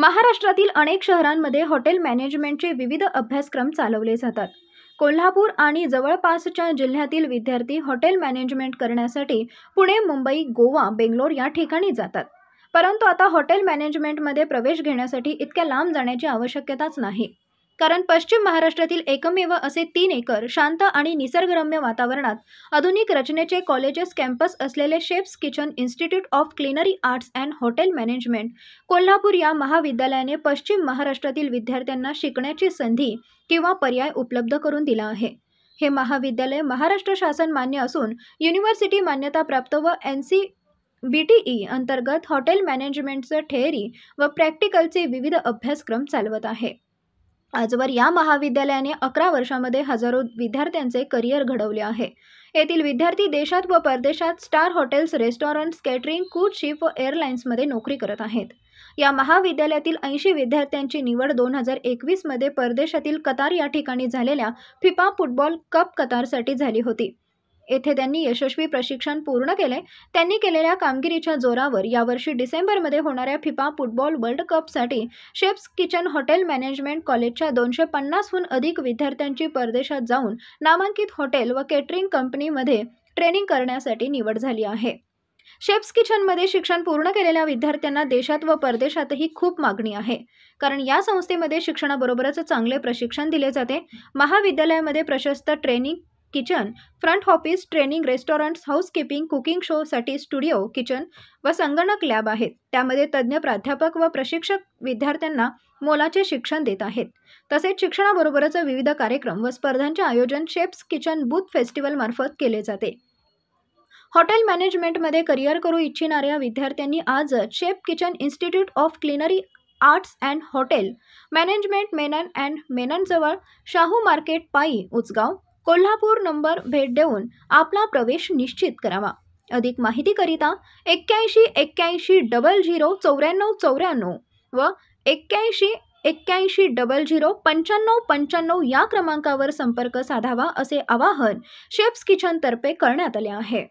महाराष्ट्रातील अनेक शहरांमध्ये हॉटेल मॅनेजमेंटचे विविध अभ्यासक्रम चालवले जातात कोल्हापूर आणि जवळपासच्या जिल्ह्यातील विद्यार्थी हॉटेल मॅनेजमेंट करण्यासाठी पुणे मुंबई गोवा बेंगलोर या ठिकाणी जातात परंतु आता हॉटेल मॅनेजमेंटमध्ये प्रवेश घेण्यासाठी इतक्या लांब जाण्याची आवश्यकताच नाही कारण पश्चिम महाराष्ट्रातील एकमेव असे तीन एकर शांत आणि निसर्गरम्य वातावरणात आधुनिक रचनेचे कॉलेजेस कॅम्पस असलेले chefs kitchen institute of culinary arts and hotel management Kolhapur या महाविद्यालयाने पश्चिम महाराष्ट्रातील विद्यार्थ्यांना शिकण्याची संधी किंवा पर्याय उपलब्ध करून दिला आहे हे महाविद्यालय महाराष्ट्र शासन मान्य असून युनिव्हर्सिटी मान्यताप्राप्त व N C B T E अंतर्गत हॉटेल मॅनेजमेंटचं थेअरी व प्रॅक्टिकलचे विविध अभ्यासक्रम चालवत आहे आजवर या महाविद्यालयाने अकरा वर्षामध्ये हजारो विद्यार्थ्यांचे करिअर घडवले आहे येथील विद्यार्थी देशात व परदेशात star hotels restaurants catering cruise ship व एअरलाईन्समध्ये नोकरी करत आहेत या महाविद्यालयातील ऐंशी विद्यार्थ्यांची निवड दोन हजार एकवीसमध्ये परदेशातील कतार या ठिकाणी झालेल्या फिफा फुटबॉल कप कतारसाठी झाली होती येथे त्यांनी यशस्वी प्रशिक्षण पूर्ण केले त्यांनी केलेल्या कामगिरीच्या जोरावर यावर्षी डिसेंबरमध्ये होणाऱ्या फिफा फुटबॉल वर्ल्ड कपसाठी शेफ्स किचन हॉटेल मॅनेजमेंट कॉलेजच्या दोनशे पन्नासहून अधिक विद्यार्थ्यांची परदेशात जाऊन नामांकित हॉटेल व केटरिंग कंपनीमध्ये ट्रेनिंग करण्यासाठी निवड झाली आहे शेफ्स किचनमध्ये शिक्षण पूर्ण केलेल्या विद्यार्थ्यांना देशात व परदेशातही खूप मागणी आहे कारण या संस्थेमध्ये शिक्षणाबरोबरच चांगले प्रशिक्षण दिले जाते महाविद्यालयामध्ये प्रशस्त training kitchen front office training restaurants housekeeping cooking शोसाठी स्टुडिओ किचन व संगणक लॅब आहेत त्यामध्ये तज्ज्ञ प्राध्यापक व प्रशिक्षक विद्यार्थ्यांना मोलाचे शिक्षण देत आहेत तसेच शिक्षणाबरोबरच विविध कार्यक्रम व स्पर्धांचे आयोजन शेप्स किचन बूथ फेस्टिवलमार्फत केले जाते हॉटेल मॅनेजमेंटमध्ये करिअर करू इच्छिणाऱ्या विद्यार्थ्यांनी आज chefs kitchen institute of culinary arts and hotel management Menon and मेननजवळ शाहू मार्केट पायी उचगाव कोल्हापूर नंबर भेट देऊन आपला प्रवेश निश्चित करावा अधिक माहितीकरिता एक्क्याऐंशी एक्क्याऐंशी डबल झिरो चौऱ्याण्णव चौऱ्याण्णव व एक्क्याऐंशी एक्क्याऐंशी डबल झिरो पंच्याण्णव पंच्याण्णव या क्रमांकावर संपर्क साधावा असे आवाहन शेप्स किचनतर्फे करण्यात आले आहे